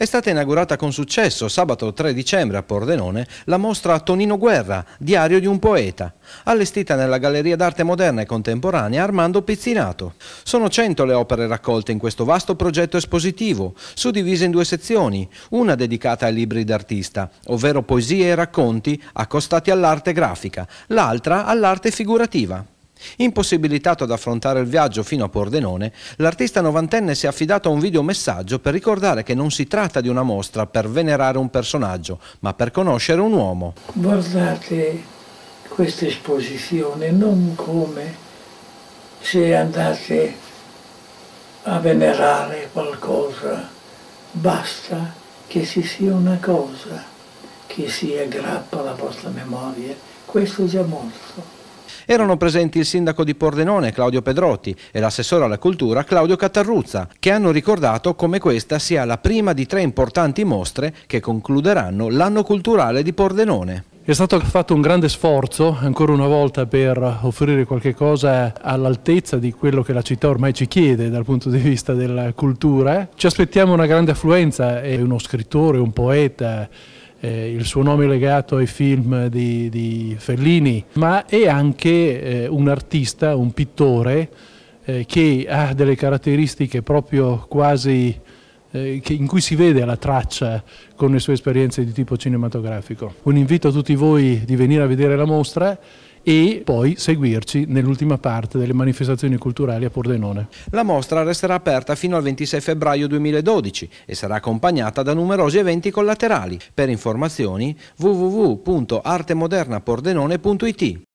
È stata inaugurata con successo sabato 3 dicembre a Pordenone la mostra Tonino Guerra, diario di un poeta, allestita nella Galleria d'arte moderna e contemporanea Armando Pizzinato. Sono 100 le opere raccolte in questo vasto progetto espositivo, suddivise in due sezioni, una dedicata ai libri d'artista, ovvero poesie e racconti accostati all'arte grafica, l'altra all'arte figurativa. Impossibilitato ad affrontare il viaggio fino a Pordenone, l'artista novantenne si è affidato a un videomessaggio per ricordare che non si tratta di una mostra per venerare un personaggio, ma per conoscere un uomo. Guardate questa esposizione non come se andate a venerare qualcosa, basta che ci sia una cosa che si aggrappa alla vostra memoria, questo è già morto. Erano presenti il sindaco di Pordenone Claudio Pedrotti e l'assessore alla cultura Claudio Cattarruzza, che hanno ricordato come questa sia la prima di tre importanti mostre che concluderanno l'anno culturale di Pordenone. È stato fatto un grande sforzo ancora una volta per offrire qualcosa all'altezza di quello che la città ormai ci chiede dal punto di vista della cultura. Ci aspettiamo una grande affluenza è eh, uno scrittore, un poeta eh, il suo nome è legato ai film di, di Fellini, ma è anche eh, un artista, un pittore eh, che ha delle caratteristiche proprio quasi eh, in cui si vede la traccia con le sue esperienze di tipo cinematografico. Un invito a tutti voi di venire a vedere la mostra e poi seguirci nell'ultima parte delle manifestazioni culturali a Pordenone. La mostra resterà aperta fino al 26 febbraio 2012 e sarà accompagnata da numerosi eventi collaterali. Per informazioni www.artemodernapordenone.it